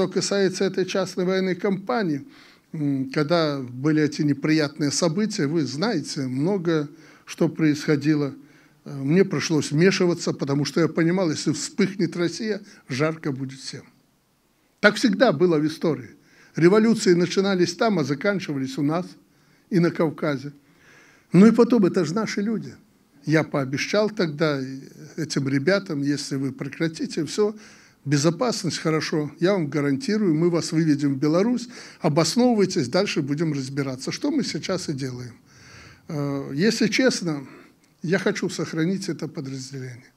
Что касается этой частной военной кампании, когда были эти неприятные события, вы знаете, много что происходило. Э, мне пришлось вмешиваться, потому что я понимал, если вспыхнет Россия, жарко будет всем. Так всегда было в истории. Революции начинались там, а заканчивались у нас и на Кавказе. Ну и потом, это же наши люди. Я пообещал тогда э, этим ребятам, если вы прекратите все, Безопасность хорошо, я вам гарантирую, мы вас выведем в Беларусь, обосновывайтесь, дальше будем разбираться. Что мы сейчас и делаем. Э, если честно, я хочу сохранить это подразделение.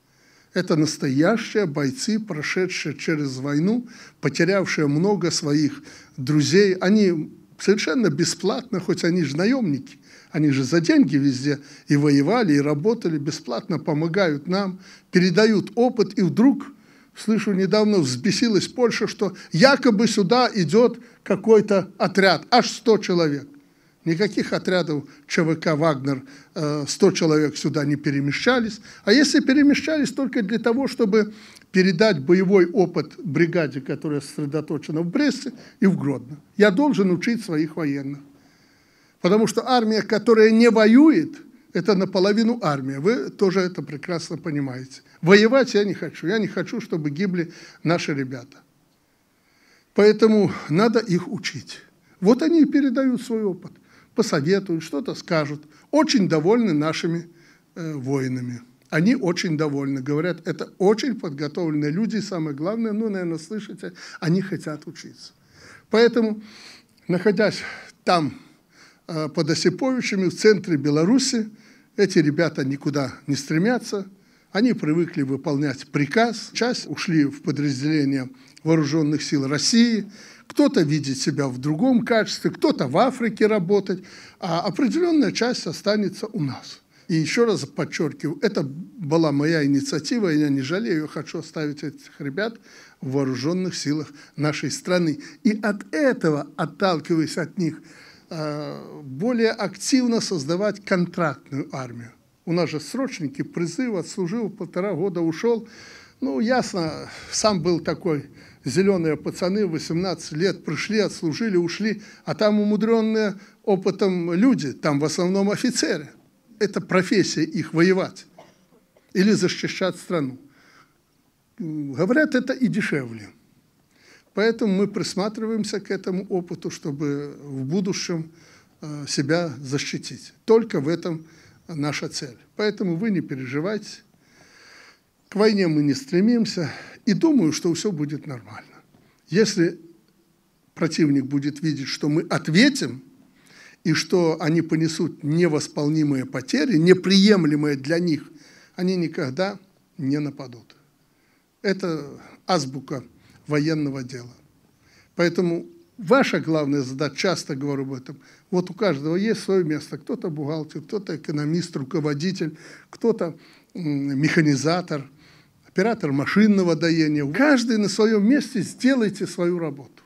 Это настоящие бойцы, прошедшие через войну, потерявшие много своих друзей. Они совершенно бесплатно, хоть они же наемники, они же за деньги везде и воевали, и работали, бесплатно помогают нам, передают опыт, и вдруг – слышу, недавно взбесилась Польша, что якобы сюда идет какой-то отряд, аж 100 человек. Никаких отрядов ЧВК «Вагнер» 100 э, человек сюда не перемещались. А если перемещались только для того, чтобы передать боевой опыт бригаде, которая сосредоточена в Бресте и в Гродно. Я должен учить своих военных. Потому что армия, которая не воюет – это наполовину армия, вы тоже это прекрасно понимаете. Воевать я не хочу, я не хочу, чтобы гибли наши ребята. Поэтому надо их учить. Вот они и передают свой опыт, посоветуют, что-то скажут. Очень довольны нашими э, воинами. Они очень довольны, говорят, это очень подготовленные люди, самое главное, ну, наверное, слышите, они хотят учиться. Поэтому, находясь там, Э, под Осиповичами в центре Беларуси. Эти ребята никуда не стремятся. Они привыкли выполнять приказ. Часть ушли в подразделения вооруженных сил России. Кто-то видит себя в другом качестве, кто-то в Африке работать, а определенная часть останется у нас. И еще раз подчеркиваю, это была моя инициатива, я не жалею, хочу оставить этих ребят в вооруженных силах нашей страны. И от этого, отталкиваясь от них, Э, более активно создавать контрактную армию. У нас же срочники, призыв, отслужил, полтора года ушел. Ну, ясно, сам был такой, зеленые пацаны, 18 лет, пришли, отслужили, ушли, а там умудренные опытом люди, там в основном офицеры. Это профессия их воевать или защищать страну. Говорят, это и дешевле. Поэтому мы присматриваемся к этому опыту, чтобы в будущем э, себя защитить. Только в этом наша цель. Поэтому вы не переживайте. К войне мы не стремимся. И думаю, что все будет нормально. Если противник будет видеть, что мы ответим, и что они понесут невосполнимые потери, неприемлемые для них, они никогда не нападут. Это азбука военного дела. Поэтому ваша главная задача, часто говорю об этом, вот у каждого есть свое место. Кто-то бухгалтер, кто-то экономист, руководитель, кто-то механизатор, оператор машинного доения. Каждый на своем месте сделайте свою работу.